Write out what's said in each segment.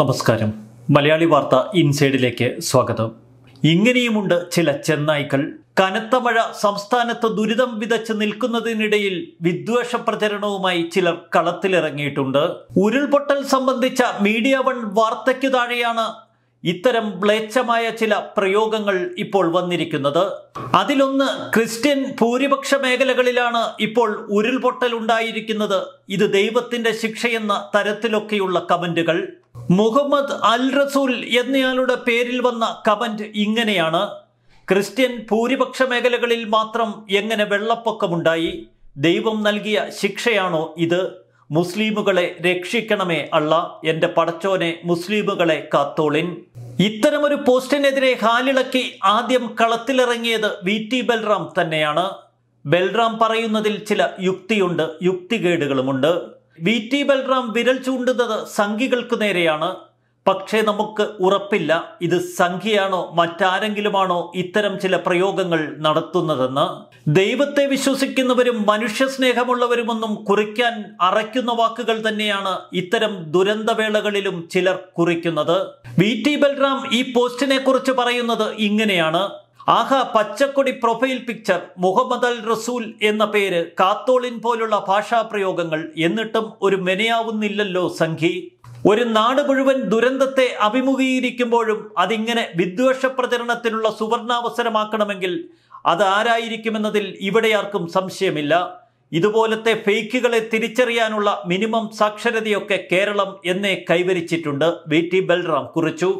നമസ്കാരം മലയാളി വാർത്ത ഇൻസൈഡിലേക്ക് സ്വാഗതം ഇങ്ങനെയുമുണ്ട് ചില ചെന്നായ്ക്കൾ കനത്ത മഴ സംസ്ഥാനത്ത് ദുരിതം വിതച്ച് നിൽക്കുന്നതിനിടയിൽ വിദ്വേഷ പ്രചരണവുമായി ചിലർ കളത്തിലിറങ്ങിയിട്ടുണ്ട് ഉരുൾപൊട്ടൽ സംബന്ധിച്ച മീഡിയ വൺ വാർത്തയ്ക്കു താഴെയാണ് ഇത്തരം ബ്ലേച്ചമായ ചില പ്രയോഗങ്ങൾ ഇപ്പോൾ വന്നിരിക്കുന്നത് അതിലൊന്ന് ക്രിസ്ത്യൻ ഭൂരിപക്ഷ മേഖലകളിലാണ് ഇപ്പോൾ ഉരുൾപൊട്ടൽ ഉണ്ടായിരിക്കുന്നത് ഇത് ദൈവത്തിന്റെ ശിക്ഷയെന്ന തരത്തിലൊക്കെയുള്ള കമന്റുകൾ മുഹമ്മദ് അൽ റസൂൽ എന്നയാളുടെ പേരിൽ വന്ന കമന്റ് ഇങ്ങനെയാണ് ക്രിസ്ത്യൻ ഭൂരിപക്ഷ മേഖലകളിൽ മാത്രം എങ്ങനെ വെള്ളപ്പൊക്കമുണ്ടായി ദൈവം നൽകിയ ശിക്ഷയാണോ ഇത് മുസ്ലിമുകളെ രക്ഷിക്കണമേ അള്ള എൻ്റെ പടച്ചോനെ മുസ്ലിമുകളെ കാത്തോളിൻ ഇത്തരമൊരു പോസ്റ്റിനെതിരെ ഹാലിളക്കി ആദ്യം കളത്തിലിറങ്ങിയത് വി ടി ബൽറാം തന്നെയാണ് ബൽറാം പറയുന്നതിൽ ചില യുക്തിയുണ്ട് യുക്തികേടുകളുമുണ്ട് വി ടി ബൽറാം വിരൽ ചൂണ്ടുന്നത് സംഘികൾക്ക് നേരെയാണ് പക്ഷേ നമുക്ക് ഉറപ്പില്ല ഇത് സംഖ്യയാണോ മറ്റാരെങ്കിലുമാണോ ഇത്തരം ചില പ്രയോഗങ്ങൾ നടത്തുന്നതെന്ന് ദൈവത്തെ വിശ്വസിക്കുന്നവരും സ്നേഹമുള്ളവരുമൊന്നും കുറിക്കാൻ അറയ്ക്കുന്ന വാക്കുകൾ തന്നെയാണ് ഇത്തരം ദുരന്തവേളകളിലും ചിലർ കുറിക്കുന്നത് വി ടി ബൽറാം ഈ പോസ്റ്റിനെ കുറിച്ച് പറയുന്നത് ഇങ്ങനെയാണ് ആഹ പച്ചക്കൊടി പ്രൊഫൈൽ പിക്ചർ മുഹമ്മദ് അൽ റസൂൽ എന്ന പേര് കാത്തോളിൻ പോലുള്ള ഭാഷാപ്രയോഗങ്ങൾ എന്നിട്ടും ഒരു മെനയാവുന്നില്ലല്ലോ സംഘി ഒരു നാട് മുഴുവൻ ദുരന്തത്തെ അഭിമുഖീകരിക്കുമ്പോഴും അതിങ്ങനെ വിദ്വേഷ പ്രചരണത്തിനുള്ള സുവർണാവസരമാക്കണമെങ്കിൽ അത് ആരായിരിക്കുമെന്നതിൽ ഇവിടെ ആർക്കും സംശയമില്ല ഇതുപോലത്തെ ഫേക്കുകളെ തിരിച്ചറിയാനുള്ള മിനിമം സാക്ഷരതയൊക്കെ കേരളം എന്നെ കൈവരിച്ചിട്ടുണ്ട് വി ടി ബൽറാം കുറിച്ചു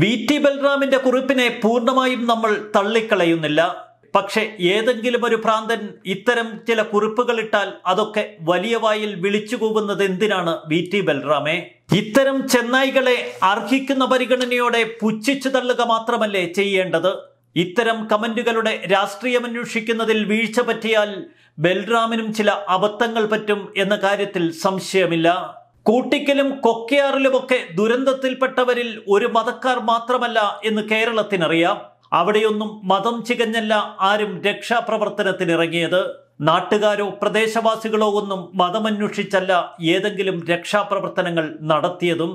വി ടി ബൽറാമിന്റെ കുറിപ്പിനെ പൂർണ്ണമായും നമ്മൾ തള്ളിക്കളയുന്നില്ല പക്ഷെ ഏതെങ്കിലും ഒരു ഭ്രാന്തൻ ഇത്തരം ചില കുറിപ്പുകൾ ഇട്ടാൽ അതൊക്കെ വലിയ വായിൽ വിളിച്ചു കൂവുന്നത് എന്തിനാണ് വി ടി ബൽറാമെ ഇത്തരം ചെന്നൈകളെ അർഹിക്കുന്ന പരിഗണനയോടെ പുച്ഛിച്ചു തള്ളുക മാത്രമല്ലേ ചെയ്യേണ്ടത് ഇത്തരം കമന്റുകളുടെ അന്വേഷിക്കുന്നതിൽ വീഴ്ച പറ്റിയാൽ ബൽറാമിനും ചില അബദ്ധങ്ങൾ പറ്റും എന്ന കാര്യത്തിൽ സംശയമില്ല കൂട്ടിക്കലും കൊക്കയാറിലുമൊക്കെ ദുരന്തത്തിൽപ്പെട്ടവരിൽ ഒരു മതക്കാർ മാത്രമല്ല എന്ന് കേരളത്തിനറിയാം അവിടെയൊന്നും മതം ചികഞ്ഞല്ല ആരും രക്ഷാപ്രവർത്തനത്തിനിറങ്ങിയത് നാട്ടുകാരോ പ്രദേശവാസികളോ ഒന്നും മതമന്വേഷിച്ചല്ല ഏതെങ്കിലും രക്ഷാപ്രവർത്തനങ്ങൾ നടത്തിയതും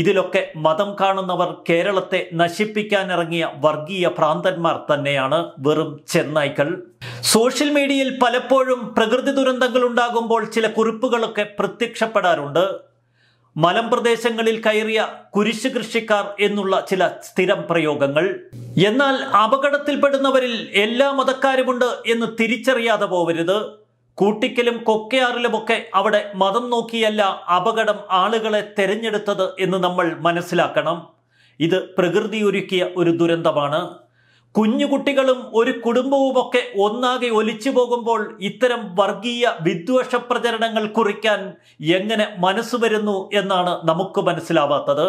ഇതിലൊക്കെ മതം കാണുന്നവർ കേരളത്തെ നശിപ്പിക്കാനിറങ്ങിയ വർഗീയ ഭ്രാന്തന്മാർ തന്നെയാണ് വെറും ചെന്നായ്ക്കൾ സോഷ്യൽ മീഡിയയിൽ പലപ്പോഴും പ്രകൃതി ദുരന്തങ്ങൾ ഉണ്ടാകുമ്പോൾ ചില കുറിപ്പുകളൊക്കെ പ്രത്യക്ഷപ്പെടാറുണ്ട് മലമ്പ്രദേശങ്ങളിൽ കയറിയ കുരിശു കൃഷിക്കാർ എന്നുള്ള ചില സ്ഥിരം പ്രയോഗങ്ങൾ എന്നാൽ അപകടത്തിൽപ്പെടുന്നവരിൽ എല്ലാ മതക്കാരുമുണ്ട് എന്ന് തിരിച്ചറിയാതെ പോവരുത് കൂട്ടിക്കലും കൊക്കയാറിലുമൊക്കെ അവിടെ മതം നോക്കിയല്ല അപകടം ആളുകളെ തെരഞ്ഞെടുത്തത് എന്ന് നമ്മൾ മനസ്സിലാക്കണം ഇത് പ്രകൃതി ഒരുക്കിയ ഒരു ദുരന്തമാണ് കുഞ്ഞുകുട്ടികളും ഒരു കുടുംബവുമൊക്കെ ഒന്നാകെ ഒലിച്ചു പോകുമ്പോൾ ഇത്തരം വർഗീയ വിദ്വേഷ പ്രചരണങ്ങൾ കുറിക്കാൻ എങ്ങനെ മനസ്സ് വരുന്നു എന്നാണ് നമുക്ക് മനസ്സിലാവാത്തത്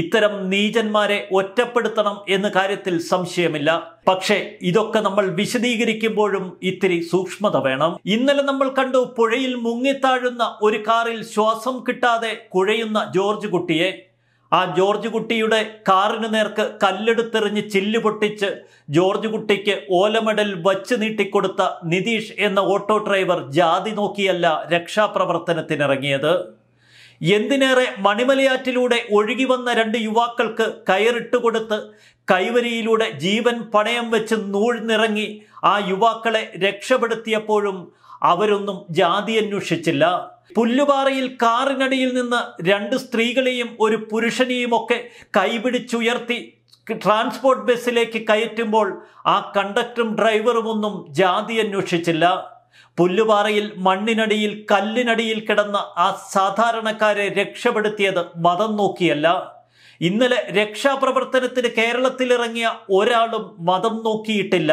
ഇത്തരം നീചന്മാരെ ഒറ്റപ്പെടുത്തണം എന്ന കാര്യത്തിൽ സംശയമില്ല പക്ഷേ ഇതൊക്കെ നമ്മൾ വിശദീകരിക്കുമ്പോഴും ഇത്തിരി സൂക്ഷ്മത വേണം ഇന്നലെ നമ്മൾ കണ്ടു പുഴയിൽ മുങ്ങിത്താഴുന്ന ഒരു കാറിൽ ശ്വാസം കിട്ടാതെ കുഴയുന്ന ജോർജ് കുട്ടിയെ ആ ജോർജ് കുട്ടിയുടെ കാറിനു നേർക്ക് കല്ലെടുത്തെറിഞ്ഞ് ചില്ല് പൊട്ടിച്ച് ജോർജ് കുട്ടിക്ക് ഓലമെഡൽ വച്ച് നീട്ടിക്കൊടുത്ത നിതീഷ് എന്ന ഓട്ടോ ഡ്രൈവർ ജാതി നോക്കിയല്ല രക്ഷാപ്രവർത്തനത്തിനിറങ്ങിയത് എന്തിനേറെ മണിമലയാറ്റിലൂടെ ഒഴുകി വന്ന രണ്ട് യുവാക്കൾക്ക് കയറിട്ടുകൊടുത്ത് കൈവരിയിലൂടെ ജീവൻ പണയം വെച്ച് നൂഴ്ന്നിറങ്ങി ആ യുവാക്കളെ രക്ഷപ്പെടുത്തിയപ്പോഴും അവരൊന്നും ജാതി അന്വേഷിച്ചില്ല പുല്ലുപാറയിൽ കാറിനടിയിൽ നിന്ന് രണ്ട് സ്ത്രീകളെയും ഒരു ഒക്കെ കൈപിടിച്ചുയർത്തി ട്രാൻസ്പോർട്ട് ബസ്സിലേക്ക് കയറ്റുമ്പോൾ ആ കണ്ടക്ടറും ഡ്രൈവറുമൊന്നും ജാതി അന്വേഷിച്ചില്ല പുല്ലുപാറയിൽ മണ്ണിനടിയിൽ കല്ലിനടിയിൽ കിടന്ന ആ സാധാരണക്കാരെ രക്ഷപ്പെടുത്തിയത് മതം നോക്കിയല്ല ഇന്നലെ രക്ഷാപ്രവർത്തനത്തിന് കേരളത്തിലിറങ്ങിയ ഒരാളും മതം നോക്കിയിട്ടില്ല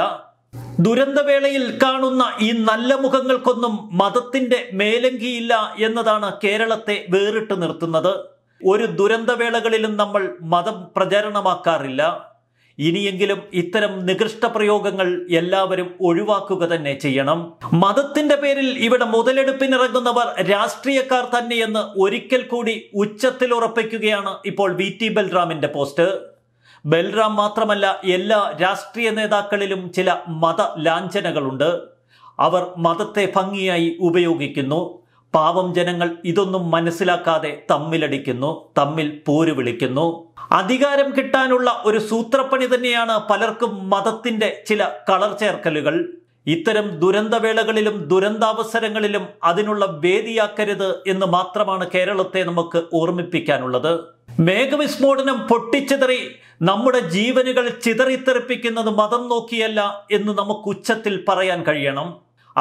ദുരന്തവേളയിൽ കാണുന്ന ഈ നല്ല മുഖങ്ങൾക്കൊന്നും മതത്തിന്റെ മേലങ്കിയില്ല എന്നതാണ് കേരളത്തെ വേറിട്ട് നിർത്തുന്നത് ഒരു ദുരന്തവേളകളിലും നമ്മൾ മതം പ്രചരണമാക്കാറില്ല ഇനിയെങ്കിലും ഇത്തരം നികൃഷ്ട പ്രയോഗങ്ങൾ എല്ലാവരും ഒഴിവാക്കുക തന്നെ ചെയ്യണം മതത്തിന്റെ പേരിൽ ഇവിടെ മുതലെടുപ്പിനിറങ്ങുന്നവർ രാഷ്ട്രീയക്കാർ തന്നെയെന്ന് ഒരിക്കൽ കൂടി ഉച്ചത്തിൽ ഉറപ്പിക്കുകയാണ് ഇപ്പോൾ വി ടി ബൽറാമിന്റെ പോസ്റ്റ് ബൽറാം മാത്രമല്ല എല്ലാ രാഷ്ട്രീയ നേതാക്കളിലും ചില മത ലാഞ്ചനകളുണ്ട് അവർ മതത്തെ ഭംഗിയായി ഉപയോഗിക്കുന്നു പാവം ജനങ്ങൾ ഇതൊന്നും മനസ്സിലാക്കാതെ തമ്മിലടിക്കുന്നു തമ്മിൽ പോര് വിളിക്കുന്നു അധികാരം കിട്ടാനുള്ള ഒരു സൂത്രപ്പണി തന്നെയാണ് പലർക്കും മതത്തിന്റെ ചില കളർ ചേർക്കലുകൾ ഇത്തരം ദുരന്തവേളകളിലും ദുരന്താവസരങ്ങളിലും അതിനുള്ള വേദിയാക്കരുത് എന്ന് മാത്രമാണ് കേരളത്തെ നമുക്ക് ഓർമ്മിപ്പിക്കാനുള്ളത് മേഘവിസ്ഫോടനം പൊട്ടിച്ചിതറി നമ്മുടെ ജീവനുകൾ ചിതറിത്തെറിപ്പിക്കുന്നത് മതം നോക്കിയല്ല എന്ന് നമുക്ക് ഉച്ചത്തിൽ പറയാൻ കഴിയണം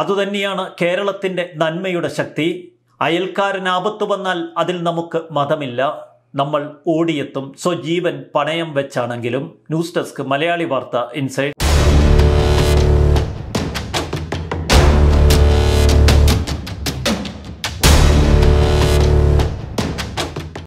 അതുതന്നെയാണ് കേരളത്തിൻ്റെ നന്മയുടെ ശക്തി അയൽക്കാരൻ ആപത്തു വന്നാൽ അതിൽ നമുക്ക് മതമില്ല നമ്മൾ ഓടിയെത്തും സ്വജീവൻ പണയം വെച്ചാണെങ്കിലും ന്യൂസ് ഡെസ്ക് മലയാളി വാർത്ത ഇൻസൈഡ്